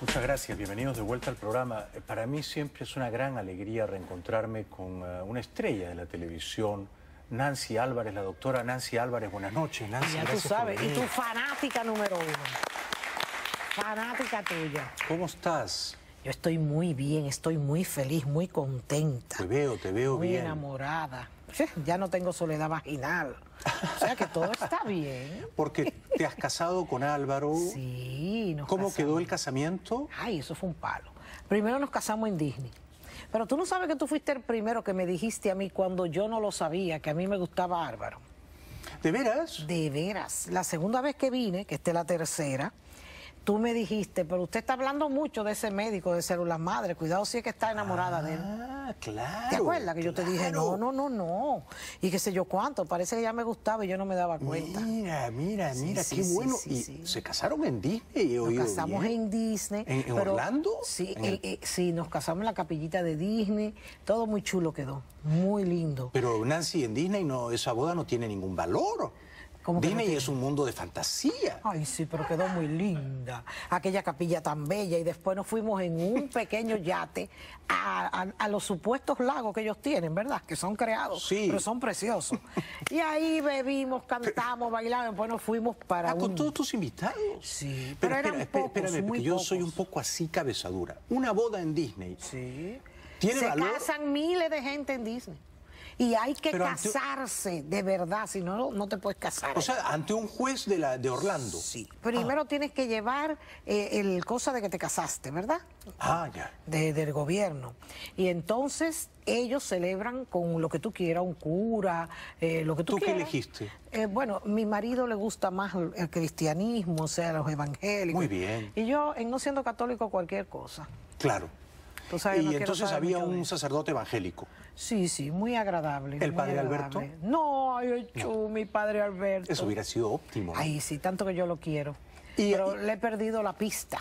Muchas gracias, bienvenidos de vuelta al programa. Eh, para mí siempre es una gran alegría reencontrarme con eh, una estrella de la televisión, Nancy Álvarez, la doctora Nancy Álvarez. Buenas noches, Nancy. Ya tú sabes, y tu fanática número uno. Fanática tuya. ¿Cómo estás? Yo estoy muy bien, estoy muy feliz, muy contenta. Te veo, te veo bien. Muy enamorada. Ya no tengo soledad vaginal. O sea que todo está bien. Porque te has casado con Álvaro. Sí, ¿Cómo quedó el casamiento? Ay, eso fue un palo. Primero nos casamos en Disney. Pero tú no sabes que tú fuiste el primero que me dijiste a mí cuando yo no lo sabía, que a mí me gustaba Álvaro. ¿De veras? De veras. La segunda vez que vine, que esta es la tercera, tú me dijiste, pero usted está hablando mucho de ese médico de células madre, cuidado si es que está enamorada de él. Ah, claro. ¿Te acuerdas que yo te dije, no, no, no, no? Y qué sé yo cuánto, parece que ya me gustaba y yo no me daba cuenta. Mira, mira, mira, qué bueno. y se casaron en Disney, Nos casamos en Disney. ¿En, Orlando? Sí, sí, nos casamos en la capillita de Disney, todo muy chulo quedó, muy lindo. Pero Nancy, en Disney no, esa boda no tiene ningún valor. Disney es un mundo de fantasía. Ay, sí, pero quedó muy linda. Aquella capilla tan bella. Y después nos fuimos en un pequeño yate a, los supuestos lagos que ellos tienen, ¿verdad? Que son creados, pero son preciosos. y ahí bebimos, cantamos, bailamos. Después pues nos fuimos para. Ah, con todos tus invitados. Sí, pero, eran espera, pocos, espérame, porque yo soy un poco así cabezadura. Una boda en Disney. Sí. Se casan miles de gente en Disney y hay que casarse de verdad, si no, no te puedes casar. O sea, ante un juez de, la, de Orlando. Sí. Primero tienes que llevar eh, el cosa de que te casaste, ¿verdad? Ah, ya. del gobierno. Y entonces ellos celebran con lo que tú quieras, un cura, eh, lo que tú, quieras. ¿Tú qué elegiste? Eh, bueno, mi marido le gusta más el cristianismo, o sea, los evangélicos. Muy bien. Y yo, en no siendo católico, cualquier cosa. Claro y entonces había un sacerdote evangélico. Sí, sí, muy agradable. ¿El padre Alberto? No, ay, yo, mi padre Alberto. Eso hubiera sido óptimo. Ay, sí, tanto que yo lo quiero. Pero le he perdido la pista.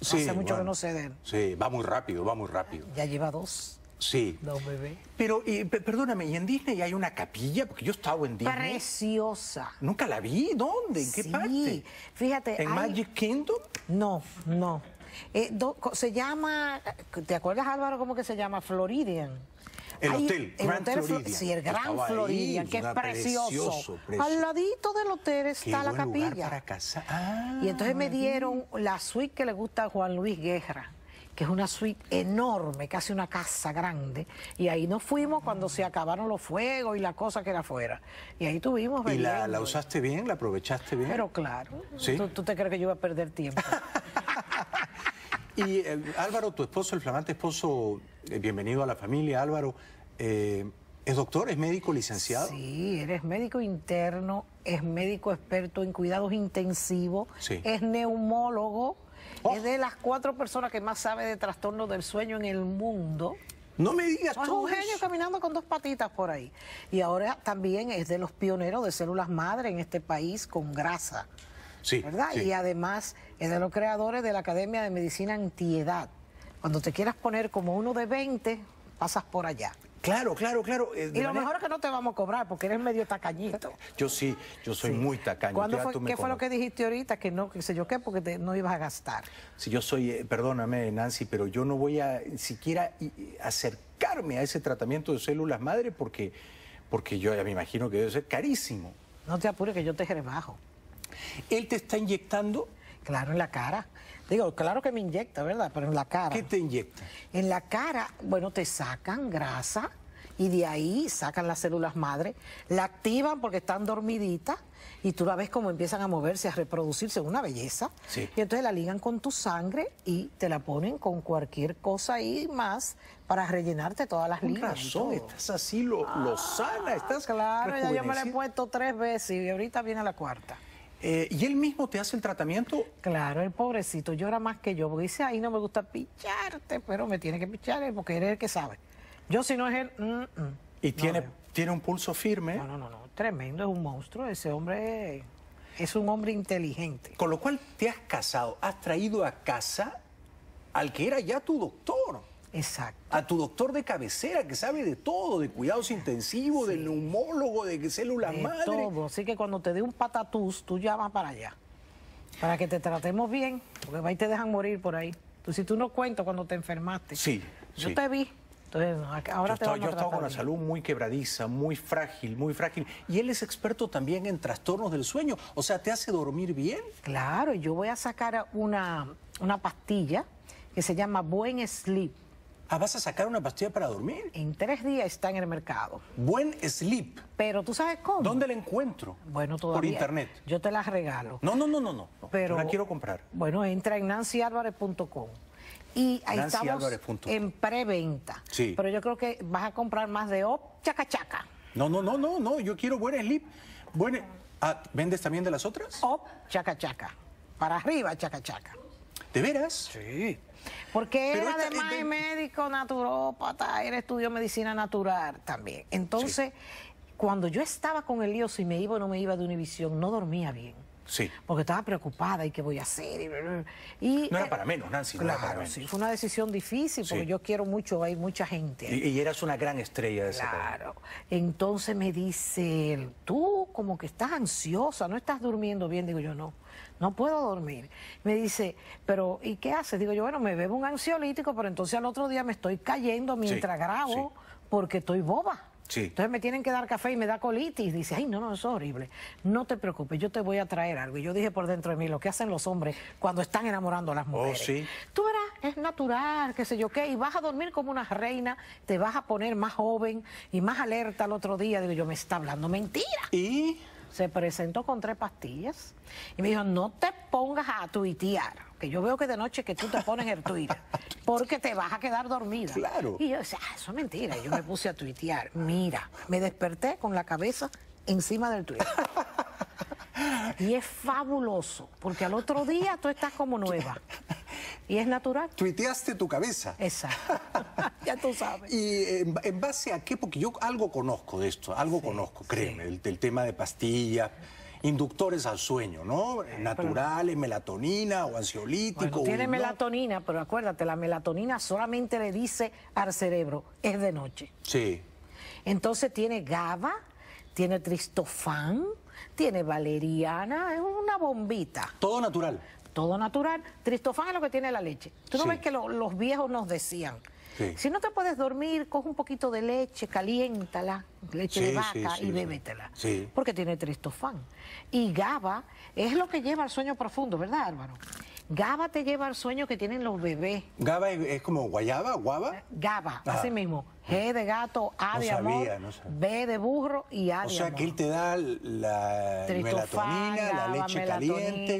Sí, Hace mucho que no sé de Sí, va muy rápido, va muy rápido. Ya lleva dos. Sí. Dos bebés. Pero, perdóname, ¿y en Disney hay una capilla? Porque yo he estado en Disney. Preciosa. Nunca la vi. ¿Dónde? ¿En qué sí. Fíjate. ¿En Magic Kingdom? No, no. Eh, se llama, ¿te acuerdas Álvaro cómo que se llama? Floridian. El hotel, Floridian. Sí, el Gran Floridian, que es precioso. Al ladito del hotel está la capilla. Ah, y entonces me dieron la suite que le gusta a Juan Luis Guerra que es una suite enorme, casi una casa grande. Y ahí nos fuimos ah. cuando se acabaron los fuegos y la cosa que era fuera Y ahí tuvimos. ¿Y la, usaste bien? ¿La aprovechaste bien? Pero claro. ¿Sí? ¿Tú, ¿Tú, te crees que yo iba a perder tiempo? Y eh, Álvaro, tu esposo, el flamante esposo, eh, bienvenido a la familia, Álvaro. Eh, ¿Es doctor? ¿Es médico licenciado? Sí, eres médico interno, es médico experto en cuidados intensivos, es neumólogo, oh. es de las cuatro personas que más sabe de trastornos del sueño en el mundo. No me digas tú Es un genio caminando con dos patitas por ahí. Y ahora también es de los pioneros de células madre en este país con grasa. ¿verdad? Y además es de los creadores de la Academia de Medicina Antiedad. Cuando te quieras poner como uno de 20, pasas por allá. Claro, claro, claro. Eh, y lo mejor es que no te vamos a cobrar porque eres medio tacañito. Yo sí, yo soy muy tacaño. ¿Qué fue lo que dijiste ahorita? Que no, qué sé yo qué, porque no ibas a gastar. Si yo soy, eh, perdóname Nancy, pero yo no voy a siquiera acercarme a ese tratamiento de células madre porque, porque yo me imagino que debe ser carísimo. No te apures que yo te bajo. ¿Él te está inyectando? Claro, en la cara. Digo, claro que me inyecta, ¿verdad? Pero en la cara. ¿Qué te inyecta? En la cara, bueno, te sacan grasa y de ahí sacan las células madre, la activan porque están dormiditas y tú la ves como empiezan a moverse, a reproducirse, una belleza. Y entonces la ligan con tu sangre y te la ponen con cualquier cosa y más para rellenarte todas las líneas. líneas. razón, estás así lo, lo sana, estás Claro, ya yo me la he puesto tres veces y ahorita viene la cuarta. Eh, ¿Y él mismo te hace el tratamiento? Claro, el pobrecito llora más que yo, porque dice, ahí no me gusta picharte, pero me tiene que pichar eh, porque él es el que sabe. Yo si no es él... Mm, mm. y tiene, tiene un pulso firme. No, no, no, no, tremendo, es un monstruo, ese hombre es un hombre inteligente. Con lo cual te has casado, has traído a casa al que era ya tu doctor. Exacto. A tu doctor de cabecera que sabe de todo, de cuidados intensivos, del neumólogo, de células de madre. todo. Así que cuando te dé un patatús, tú llamas para allá. Para que te tratemos bien, porque va te dejan morir por ahí. Tú, si tú no cuentas cuando te enfermaste. Sí. Yo te vi. Entonces, ahora yo estaba, yo estaba con la salud muy quebradiza, muy frágil, muy frágil. Y él es experto también en trastornos del sueño. O sea, ¿te hace dormir bien? Claro, yo voy a sacar una, una pastilla que se llama Buen Sleep Ah, ¿vas a sacar una pastilla para dormir? En tres días está en el mercado. Buen sleep. Pero tú sabes cómo. ¿Dónde la encuentro? Bueno, todavía. Por internet. Yo te las regalo. No, no, no, no, no. Pero, la quiero comprar. Bueno, entra en nancyalvarez.com. Y ahí estamos en preventa. Sí. Pero yo creo que vas a comprar más de op, chaca chaca. No, no, no, no, no. Yo quiero buen sleep. Buen... Ah, ¿Vendes también de las otras? Op, chaca chaca. Para arriba, chaca chaca. ¿De veras? Sí. Porque él además es médico naturópata, él estudió medicina natural también. Entonces, cuando yo estaba con el lío, si me iba o no me iba de Univisión, no dormía bien. Sí. Porque estaba preocupada y qué voy a hacer. Y, eh, no era para menos, Nancy. Claro, Sí, fue una decisión difícil porque yo quiero mucho, hay mucha gente. Y, eras una gran estrella de ese ese Claro. Entonces me dice, tú como que estás ansiosa, no estás durmiendo bien. Digo yo, no, no puedo dormir. Me dice, pero ¿y qué haces? Digo yo, bueno, me bebo un ansiolítico, pero entonces al otro día me estoy cayendo mientras grabo porque estoy boba. Entonces me tienen que dar café y me da colitis. Dice, ay, no, no, eso es horrible. No te preocupes, yo te voy a traer algo. Y yo dije por dentro de mí, lo que hacen los hombres cuando están enamorando a las oh, mujeres. Tú eras, es natural, qué sé yo qué, y vas a dormir como una reina, te vas a poner más joven y más alerta al otro día. Digo, yo me está hablando mentira. ¿Y? se presentó con tres pastillas y me dijo, no te pongas a tuitear, que yo veo que de noche que tú te pones el Twitter, porque te vas a quedar dormida. Claro. Y yo, decía, ah, eso es mentira. Yo me puse a tuitear. Mira, me desperté con la cabeza encima del Twitter. Y es fabuloso, porque al otro día tú estás como nueva. Y es natural. Tuiteaste tu cabeza. Exacto. ya tú sabes. ¿Y eh, en, base a qué? Porque yo algo conozco de esto, algo conozco, créeme, el, tema de pastillas inductores al sueño, ¿no? Naturales, melatonina o ansiolítico. tiene melatonina, pero acuérdate, la melatonina solamente le dice al cerebro, es de noche. Sí. Entonces tiene GABA, tiene tristofán, tiene valeriana, es una bombita. Todo natural. Todo natural. Tristofán es lo que tiene la leche. Tú no ves que los viejos nos decían, si no te puedes dormir, coge un poquito de leche, caliéntala, leche de vaca y bébetela. Porque tiene tristofán. Y GABA es lo que lleva al sueño profundo, ¿verdad, Álvaro? GABA te lleva al sueño que tienen los bebés. ¿GABA es, como guayaba, guava? GABA, ah. así mismo. G de gato, A de amor, B de burro y A de amor. O sea que él te da la melatonina, la leche caliente,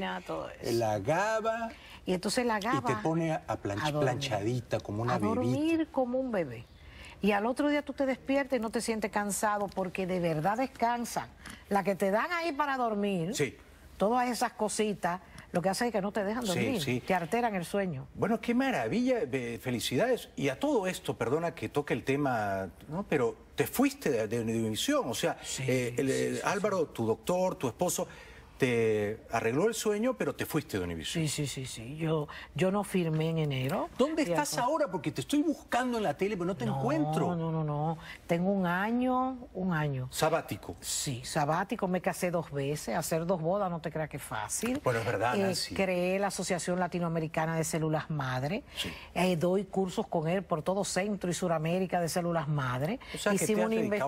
la GABA... Y entonces la gaba... Y te pone a, planchadita, como una bebé. A dormir como un bebé. Y al otro día tú te despiertas y no te sientes cansado porque de verdad descansan. La que te dan ahí para dormir, sí. todas esas cositas, lo que hace es que no te dejan dormir, sí, te alteran el sueño. Bueno, qué maravilla, felicidades. Y a todo esto, perdona que toque el tema, ¿no? pero te fuiste de, de, o sea, eh, eh, Álvaro, tu doctor, tu esposo te arregló el sueño, pero te fuiste de Univision. Sí, sí, sí, sí. Yo, yo no firmé en enero. ¿Dónde estás ahora? Porque te estoy buscando en la tele, pero no te encuentro. No, no, no. Tengo un año, un año. Sabático. Sí, sabático. Me casé dos veces. Hacer dos bodas no te creas que es fácil. Bueno, es verdad, eh, Creé la Asociación Latinoamericana de Células Madre. Eh, doy cursos con él por todo Centro y Suramérica de Células Madre. hicimos una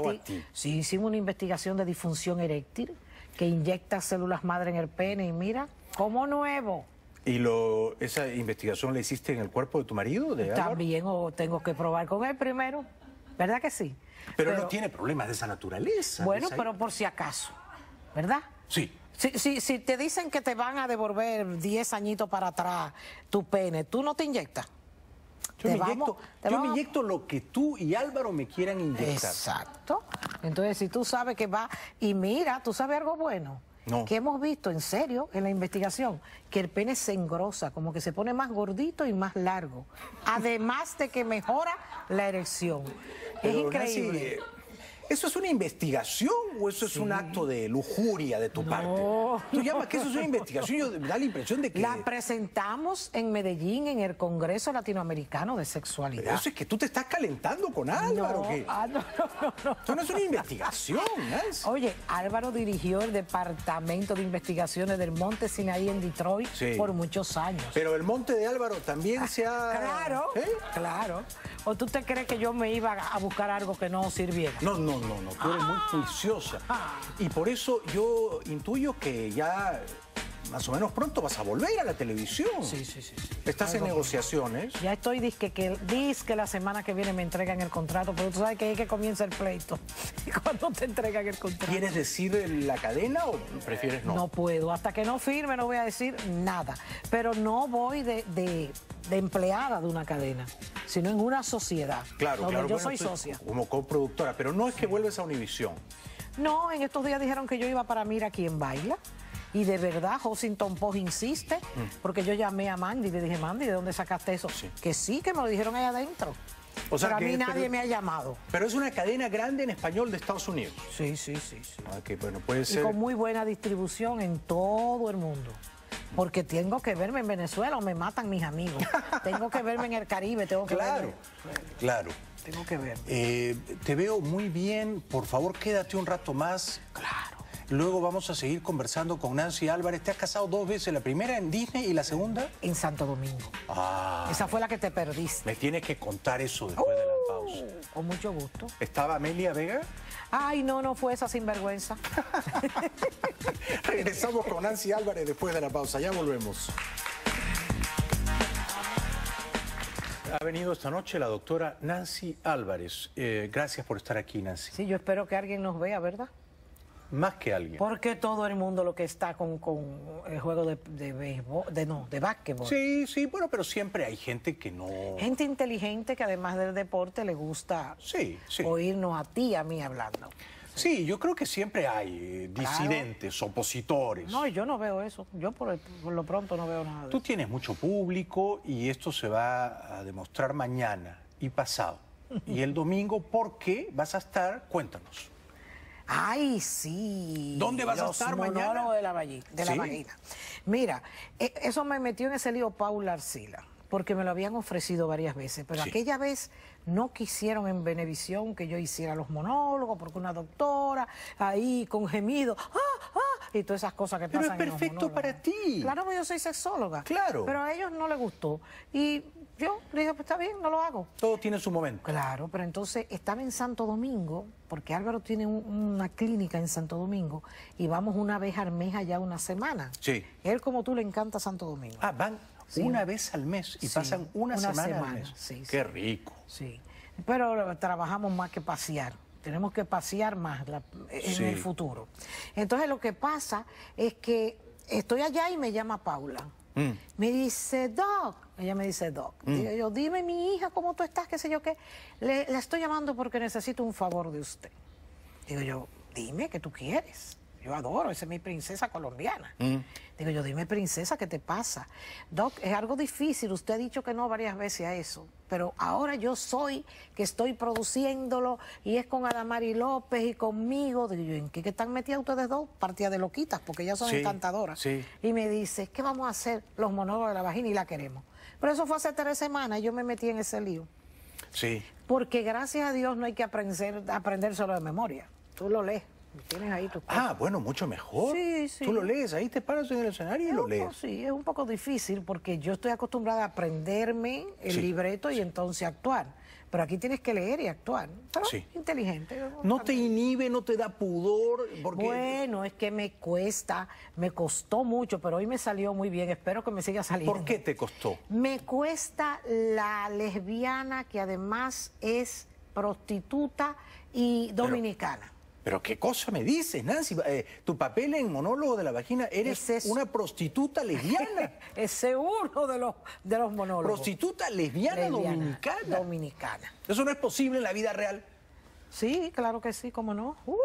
Sí, hicimos una investigación de disfunción eréctil que inyecta células madre en el pene y mira, como nuevo. ¿Y lo, esa investigación la hiciste en el cuerpo de tu marido? De También, o oh, tengo que probar con él primero. ¿Verdad que sí? Pero, no tiene problemas de esa naturaleza. Bueno, pero por si acaso, ¿verdad? Sí. Si, si te dicen que te van a devolver 10 añitos para atrás tu pene, ¿tú no te inyectas? Yo, me, inyecto, lo que tú y Álvaro me quieran inyectar. Exacto. Entonces, si tú sabes que va, y mira, tú sabes algo bueno. que hemos visto en serio en la investigación, que el pene se engrosa, como que se pone más gordito y más largo, además de que mejora la erección. es increíble. ¿Eso es una investigación o eso es un acto de lujuria de tu no. parte? Tú llamas que eso es una investigación, yo da la impresión de que... La presentamos en Medellín, en el Congreso Latinoamericano de Sexualidad. Pero eso es que tú te estás calentando con Álvaro. No, ah, no, no, no, Esto no es una investigación, ¿eh? Oye, Álvaro dirigió el Departamento de Investigaciones del Monte Sinaí en Detroit por muchos años. Pero el Monte de Álvaro también ah, se ha... Claro, ¿Eh? claro. ¿O tú te crees que yo me iba a buscar algo que no sirviera? No, no no, no, no. Tú eres muy juiciosa. Y por eso yo intuyo que ya más o menos pronto vas a volver a la televisión. Sí, sí, sí. Estás en negociaciones. Ya estoy, disque que, que la semana que viene me entregan el contrato, pero tú sabes que ahí que comienza el pleito. ¿Cuándo te entregan el contrato? ¿Quieres decir la cadena o prefieres no? No puedo, hasta que no firme no voy a decir nada, pero no voy de, empleada de una cadena sino en una sociedad. Claro, claro. Yo soy socia. Como coproductora, pero no es que vuelves a Univisión. No, en estos días dijeron que yo iba para Mira en baila. Y de verdad, Washington Post insiste, mm. porque yo llamé a Mandy y le dije, Mandy, ¿de dónde sacaste eso? Que sí, que me lo dijeron ahí adentro. O sea, pero a mí nadie me ha llamado. Pero es una cadena grande en español de Estados Unidos. Sí, sí, sí. sí. Ah, bueno, puede ser... Y con muy buena distribución en todo el mundo mm. porque tengo que verme en Venezuela o me matan mis amigos. tengo que verme en el Caribe, tengo que claro, verme. Claro, Tengo que verme. Eh, te veo muy bien, por favor quédate un rato más. Claro. Luego vamos a seguir conversando con Nancy Álvarez. ¿Te has casado dos veces? ¿La primera en Disney y la segunda? En Santo Domingo. Ah. Esa fue la que te perdiste. Me tienes que contar eso después de la oh, pausa. Con mucho gusto. ¿Estaba Amelia Vega? Ay, no, no fue esa sinvergüenza. Regresamos con Nancy Álvarez después de la pausa. Ya volvemos. Ha venido esta noche la doctora Nancy Álvarez. Eh, gracias por estar aquí, Nancy. Sí, yo espero que alguien nos vea, ¿verdad? más que alguien. Porque todo el mundo lo que está con, el juego de, de béisbol, de no, de básquetbol. Sí, sí, bueno, pero siempre hay gente que no. Gente inteligente que además del deporte le gusta sí, sí. oírnos a ti a mí hablando. Sí. yo creo que siempre hay eh, disidentes, opositores. No, yo no veo eso. Yo por, lo pronto no veo nada. Tú tienes mucho público y esto se va a demostrar mañana y pasado. y el domingo, ¿por qué vas a estar? Cuéntanos. Ay, sí. ¿Dónde vas a estar mañana? de la, de la vagina. Mira, e, eso me metió en ese lío Paula Arcila, porque me lo habían ofrecido varias veces, pero aquella vez no quisieron en Benevisión que yo hiciera los monólogos, porque una doctora ahí con gemido, ¡ah! y todas esas cosas que pasan. Pero es perfecto para ti. Claro, pues yo soy sexóloga. Claro. Pero a ellos no les gustó. Y yo le dije, pues está bien, no lo hago. Todo tiene su momento. Claro, pero entonces estaba en Santo Domingo, porque Álvaro tiene una clínica en Santo Domingo, y vamos una vez al mes allá una semana. Sí. Él como tú le encanta Santo Domingo. Ah, van una vez al mes y pasan una, semana, Sí, Qué rico. Sí. Pero trabajamos más que pasear tenemos que pasear más en el futuro. Entonces lo que pasa es que estoy allá y me llama Paula. Mm. Me dice, Doc, ella me dice, Doc, Digo mm. yo, dime mi hija, ¿cómo tú estás? ¿Qué sé yo qué? Le, la estoy llamando porque necesito un favor de usted. Digo yo, dime qué tú quieres yo adoro, esa es mi princesa colombiana. Mm. Digo yo, dime princesa, ¿qué te pasa? Doc, es algo difícil, usted ha dicho que no varias veces a eso, pero ahora yo soy que estoy produciéndolo y es con Adamari López y conmigo. Digo yo, ¿en qué, están metidas ustedes dos? partidas de loquitas, porque ya son encantadoras. Y me dice, ¿qué vamos a hacer? Los monólogos de la vagina y la queremos. Pero eso fue hace tres semanas y yo me metí en ese lío. Sí. Porque gracias a Dios no hay que aprender, solo de memoria. Tú lo lees. Tienes ahí tu Ah, bueno, mucho mejor. Tú lo lees, ahí te paras en el escenario y lo lees. sí, es un poco difícil porque yo estoy acostumbrada a aprenderme el libreto y entonces actuar. Pero aquí tienes que leer y actuar. sí. inteligente. No te inhibe, no te da pudor. Porque... Bueno, es que me cuesta, me costó mucho, pero hoy me salió muy bien. Espero que me siga saliendo. ¿Por qué te costó? Me cuesta la lesbiana que además es prostituta y dominicana. Pero qué cosa me dices, Nancy. Eh, tu papel en monólogo de la vagina eres es una prostituta lesbiana. Ese uno de los, de los monólogos. Prostituta lesbiana, dominicana. Dominicana. Eso no es posible en la vida real. Sí, claro que sí, cómo no. Uh.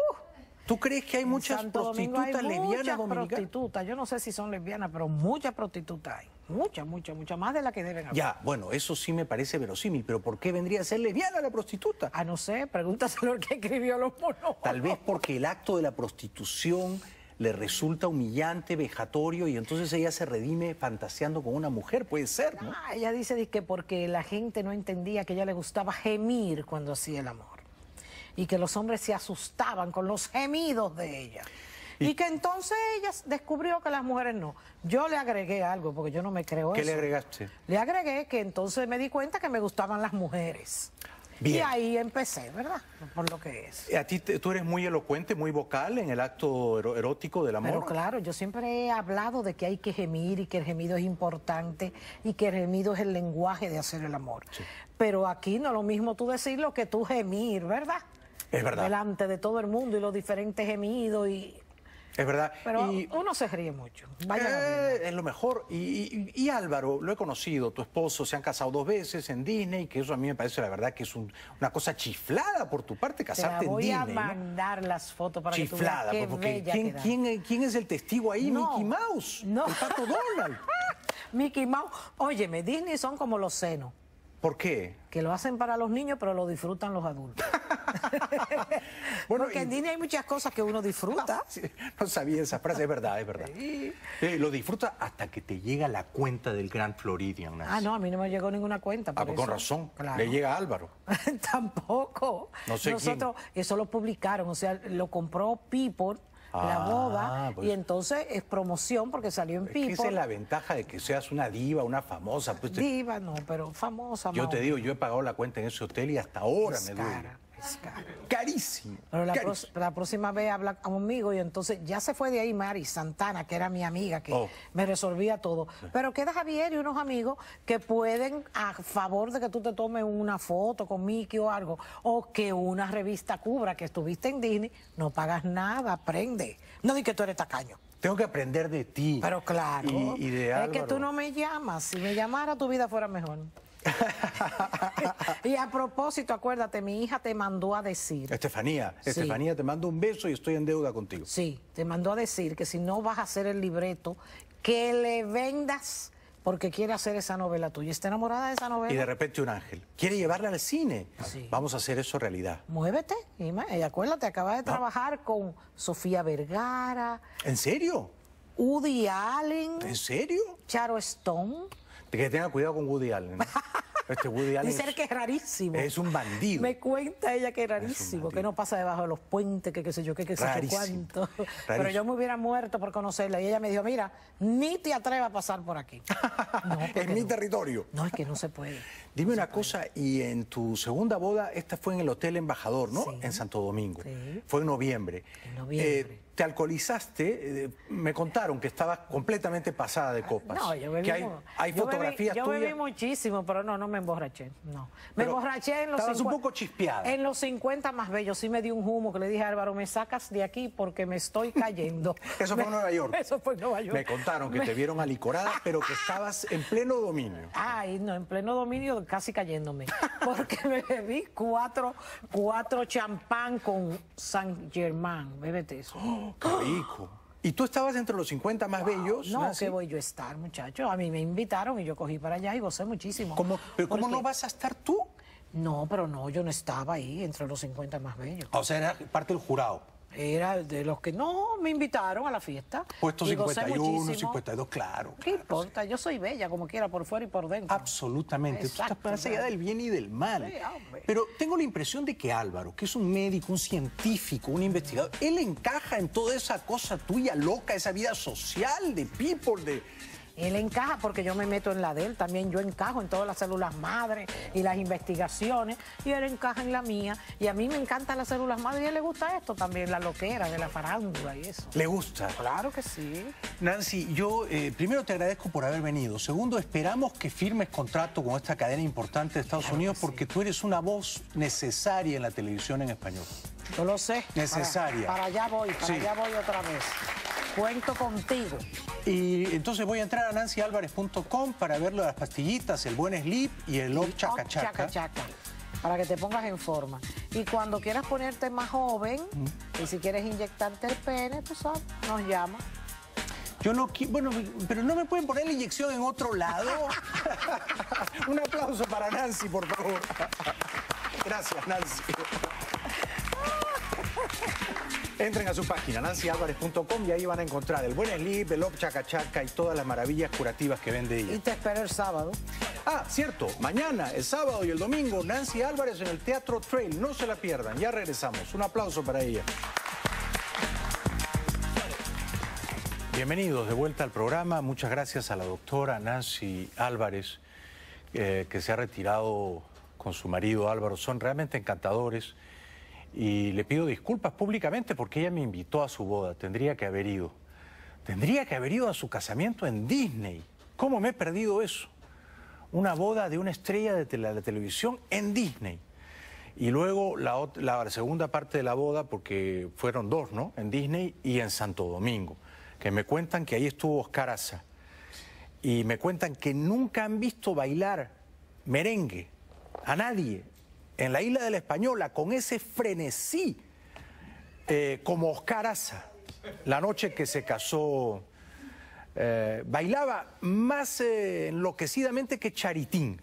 ¿Tú crees que hay muchas prostitutas hay muchas prostitutas, yo no sé si son lesbianas, pero muchas prostitutas hay. Muchas, muchas, muchas más de las que deben haber. Ya, bueno, eso sí me parece verosímil, pero ¿por qué vendría a ser lesbiana la prostituta? Ah, no sé, pregúntaselo al que escribió los monos. Tal vez porque el acto de la prostitución le resulta humillante, vejatorio, y entonces ella se redime fantaseando con una mujer, puede ser, ¿no? Ah, ella dice que porque la gente no entendía que ella le gustaba gemir cuando hacía el amor y que los hombres se asustaban con los gemidos de ella. Y, que entonces ella descubrió que las mujeres no. Yo le agregué algo, porque yo no me creo eso. ¿Qué le agregaste? Le agregué que entonces me di cuenta que me gustaban las mujeres. Y ahí empecé, ¿verdad? Por lo que es. A ti, tú eres muy elocuente, muy vocal en el acto erótico del amor. Pero claro, yo siempre he hablado de que hay que gemir y que el gemido es importante y que el gemido es el lenguaje de hacer el amor. Pero aquí no es lo mismo tú decirlo que tú gemir, ¿verdad? es verdad. delante de todo el mundo y los diferentes gemidos y... Es verdad. Pero uno se ríe mucho. Vaya eh, es lo mejor. Y, y, Álvaro, lo he conocido, tu esposo, se han casado dos veces en Disney, que eso a mí me parece la verdad que es una cosa chiflada por tu parte casarte en Disney. Voy a mandar las fotos para que tú veas porque quién, quién es el testigo ahí? Mickey Mouse, no. pato Donald. Mickey Mouse. Óyeme, Disney son como los senos. ¿Por qué? Que lo hacen para los niños, pero lo disfrutan los adultos. Porque en Disney hay muchas cosas que uno disfruta. no sabía esa frase, es verdad, es verdad. Eh, lo disfruta hasta que te llega la cuenta del gran Floridian. Ah, no, a mí no me llegó ninguna cuenta. ah, pues con razón. Le llega a Álvaro. Tampoco. No Nosotros, eso lo publicaron, o sea, lo compró People la boba, ah, pues. y entonces es promoción porque salió en que Esa es la ventaja de que seas una diva, una famosa. Pues, diva, no, pero famosa. Yo te digo, yo he pagado la cuenta en ese hotel y hasta ahora me Carísimo. la, próxima vez habla conmigo y entonces ya se fue de ahí Mari Santana, que era mi amiga, que oh. me resolvía todo. Pero queda Javier y unos amigos que pueden, a favor de que tú te tomes una foto con Mickey o algo, o que una revista cubra que estuviste en Disney, no pagas nada, aprende. No di que tú eres tacaño. Tengo que aprender de ti. Pero claro. Es que tú no me llamas. Si me llamara, tu vida fuera mejor. y a propósito, acuérdate, mi hija te mandó a decir. Estefanía, Estefanía, te mando un beso y estoy en deuda contigo. Sí, te mandó a decir que si no vas a hacer el libreto, que le vendas porque quiere hacer esa novela tuya. Está enamorada de esa novela. Y de repente un ángel. Quiere llevarla al cine. Ah, Vamos a hacer eso realidad. Muévete, Y acuérdate, acabas de trabajar con Sofía Vergara. ¿En serio? Udi Allen. ¿En serio? Charo Stone. Que tenga cuidado con Woody Allen. Este Woody Allen Dice que es rarísimo. Es un bandido. Me cuenta ella que es rarísimo, que no pasa debajo de los puentes, que qué sé yo, que qué sé yo cuánto. Pero yo me hubiera muerto por conocerla. Y ella me dijo, mira, ni te atrevas a pasar por aquí. En es mi territorio. No, es que no se puede. Dime una cosa, y en tu segunda boda, esta fue en el Hotel Embajador, ¿no? En Santo Domingo. Fue en noviembre. En noviembre. Eh, te alcoholizaste, eh, me contaron que estabas completamente pasada de copas. No, yo bebí, hay, fotografías yo bebí muchísimo, pero no, no me emborraché, no. Me emborraché en los... Estabas un poco chispeada. En los 50 más bellos, sí me di un humo que le dije a Álvaro, me sacas de aquí porque me estoy cayendo. eso fue en Nueva York. Eso fue en Nueva York. Me contaron que te vieron alicorada, pero que estabas en pleno dominio. Ay, no, en pleno dominio casi cayéndome, porque me bebí cuatro, cuatro champán con San Germán, bébete eso. ¡Oh! rico! ¿Y tú estabas entre los 50 más bellos? No, que voy yo a estar, muchacho. A mí me invitaron y yo cogí para allá y gocé muchísimo. ¿Pero cómo no vas a estar tú? No, pero no, yo no estaba ahí entre los 50 más bellos. O sea, era parte del jurado. Era de los que no me invitaron a la fiesta. Puesto 51, 52, claro. ¿Qué importa? Yo soy bella como quiera, por fuera y por dentro. Absolutamente. Tú estás para del bien y del mal. Pero tengo la impresión de que Álvaro, que es un médico, un científico, un investigador, él encaja en toda esa cosa tuya loca, esa vida social de people, de él encaja porque yo me meto en la de él, también yo encajo en todas las células madres y las investigaciones, y él encaja en la mía. Y a mí me encantan las células madres. y a él le gusta esto también, la loquera de la farándula y eso. ¿Le gusta? Claro que sí. Nancy, yo eh, primero te agradezco por haber venido. Segundo, esperamos que firmes contrato con esta cadena importante de Estados Unidos porque tú eres una voz necesaria en la televisión en español. Yo lo sé. Necesaria. Para, allá voy, para allá voy otra vez. Cuento contigo. Y entonces voy a entrar a nancyalvarez.com para ver lo de las pastillitas, el buen sleep y el off chaca chaca. chaca para que te pongas en forma. Y cuando quieras ponerte más joven, y si quieres inyectarte el pene, pues nos llama. Yo no quiero, bueno, pero no me pueden poner la inyección en otro lado. Un aplauso para Nancy, por favor. Gracias, Nancy. Entren a su página nancyalvarez.com y ahí van a encontrar el buen slip, el op chacachaca y todas las maravillas curativas que vende ella. Y te espera el sábado. Ah, cierto, mañana, el sábado y el domingo, Nancy Álvarez en el Teatro Trail. No se la pierdan, ya regresamos. Un aplauso para ella. Bienvenidos de vuelta al programa. Muchas gracias a la doctora Nancy Álvarez, eh, que se ha retirado con su marido Álvaro. Son realmente encantadores y le pido disculpas públicamente porque ella me invitó a su boda, tendría que haber ido. Tendría que haber ido a su casamiento en Disney. ¿Cómo me he perdido eso? Una boda de una estrella de la, televisión en Disney. Y luego la, segunda parte de la boda, porque fueron dos, ¿no? En Disney y en Santo Domingo, que me cuentan que ahí estuvo Oscar Aza. Y me cuentan que nunca han visto bailar merengue a nadie en la isla de la Española con ese frenesí eh, como Oscar Aza, la noche que se casó. Eh, bailaba más eh, enloquecidamente que Charitín.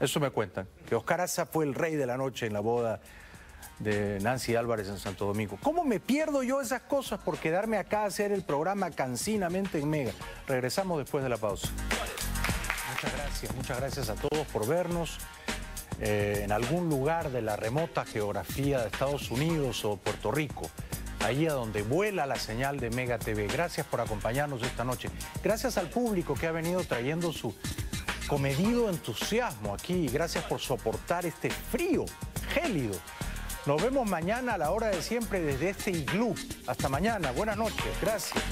Eso me cuentan, que Oscar Aza fue el rey de la noche en la boda de Nancy Álvarez en Santo Domingo. ¿Cómo me pierdo yo esas cosas por quedarme acá a hacer el programa cansinamente en Mega? Regresamos después de la pausa. Muchas gracias, muchas gracias a todos por vernos. Eh, en algún lugar de la remota geografía de Estados Unidos o Puerto Rico, ahí a donde vuela la señal de Mega TV. Gracias por acompañarnos esta noche. Gracias al público que ha venido trayendo su comedido entusiasmo aquí. Gracias por soportar este frío, gélido. Nos vemos mañana a la hora de siempre desde este iglú. Hasta mañana. Buenas noches. Gracias.